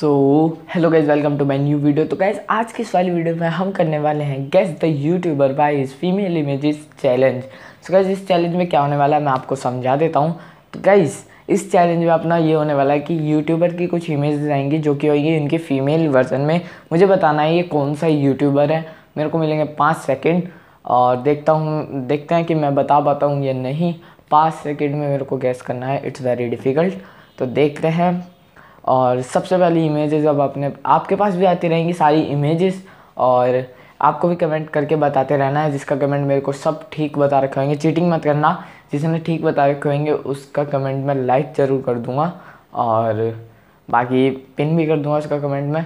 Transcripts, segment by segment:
so hello guys welcome to my new video तो guys आज की इस वाली वीडियो में हम करने वाले हैं guess the YouTuber by his female images challenge so guys इस चैलेंज में क्या होने वाला है मैं आपको समझा देता हूँ तो गाइज इस चैलेंज में अपना ये होने वाला है कि यूट्यूबर की कुछ इमेज आएंगी जो कि होगी इनके फीमेल वर्जन में मुझे बताना है ये कौन सा यूट्यूबर है मेरे को मिलेंगे पाँच सेकेंड और देखता हूँ देखते हैं कि मैं बता पाता हूँ या नहीं पाँच सेकेंड में मेरे को गैस करना है इट्स वेरी डिफ़िकल्ट तो देखते हैं और सबसे पहली इमेजेस अब अपने आपके पास भी आती रहेंगी सारी इमेजेस और आपको भी कमेंट करके बताते रहना है जिसका कमेंट मेरे को सब ठीक बता रखे होंगे चीटिंग मत करना जिसने ठीक बता रखे होंगे उसका कमेंट मैं लाइक ज़रूर कर दूँगा और बाकी पिन भी कर दूँगा उसका कमेंट में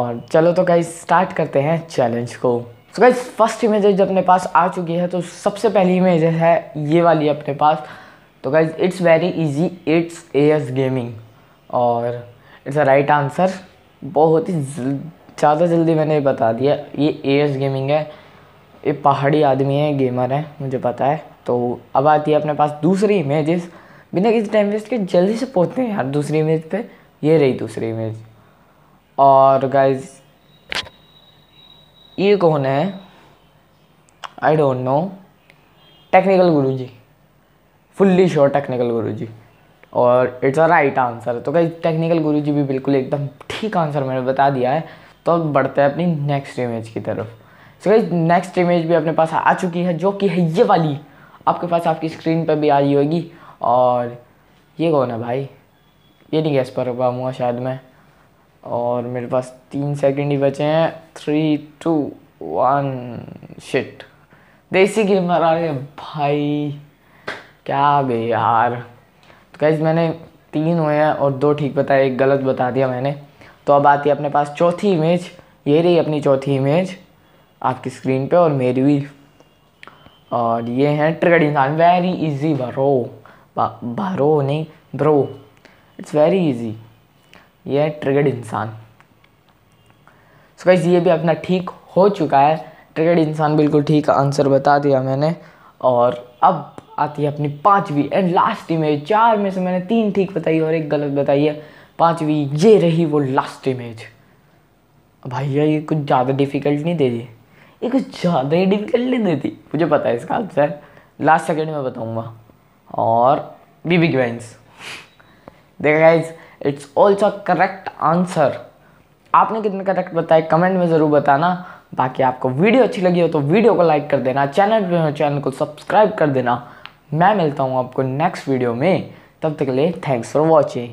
और चलो तो गाइज स्टार्ट करते हैं चैलेंज को सो गाइज फर्स्ट इमेज जब अपने पास आ चुकी है तो सबसे पहली इमेज है ये वाली अपने पास तो guys it's very easy it's एयर्स गेमिंग और इट्स अ राइट आंसर बहुत ही ज़्यादा जल्दी मैंने बता दिया ये ए एस गेमिंग है ये पहाड़ी आदमी है गेमर है मुझे पता है तो अब आती है अपने पास दूसरी इमेजेस बिना किसी टाइम वेस्ट के जल्दी से पहुँचते हैं यार दूसरी इमेज पे ये रही दूसरी इमेज और गाइज ये कौन है I don't know Technical Guruji fully sure Technical Guruji और इट्स अ राइट आंसर तो कहीं टेक्निकल गुरु जी भी बिल्कुल एकदम ठीक आंसर मैंने बता दिया है तो अब बढ़ते हैं अपनी नेक्स्ट इमेज की तरफ सो कहीं नेक्स्ट इमेज भी अपने पास आ चुकी है जो कि है ये वाली आपके पास आपकी स्क्रीन पर भी आई होगी और ये कौन है भाई ये नहीं गैस पर पाऊँगा शायद मैं और मेरे पास तीन सेकेंड ही बचे हैं three two one shit Desi gamer आ रहे भाई क्या बे यार गाइज मैंने तीन हुए हैं और दो ठीक बताए एक गलत बता दिया मैंने तो अब आती है अपने पास चौथी इमेज ये रही अपनी चौथी इमेज आपकी स्क्रीन पे और मेरी भी और ये है ट्रिगर्ड इंसान वेरी इजी भरो भरो नहीं ब्रो इट्स वेरी इजी ये है ट्रिकड इंसान सो गाइज ये भी अपना ठीक हो चुका है ट्रिगर्ड इंसान बिल्कुल ठीक आंसर बता दिया मैंने और अब आती है अपनी पांचवी एंड लास्ट इमेज चार में से मैंने तीन ठीक बताई और एक गलत बताई है पांचवी ये रही वो लास्ट इमेज भैया ये कुछ ज़्यादा डिफ़िकल्ट नहीं देती ये कुछ ज़्यादा ही डिफ़िकल्ट नहीं देती मुझे पता है इसका आंसर लास्ट सेकेंड में बताऊँगा और बीबी ग्वेंस देखा guys it's also correct answer आपने कितने करेक्ट बताए कमेंट में ज़रूर बताना बाकी आपको वीडियो अच्छी लगी हो तो वीडियो को लाइक कर देना चैनल पर चैनल को सब्सक्राइब कर देना मैं मिलता हूँ आपको नेक्स्ट वीडियो में तब तक के लिए थैंक्स फॉर वॉचिंग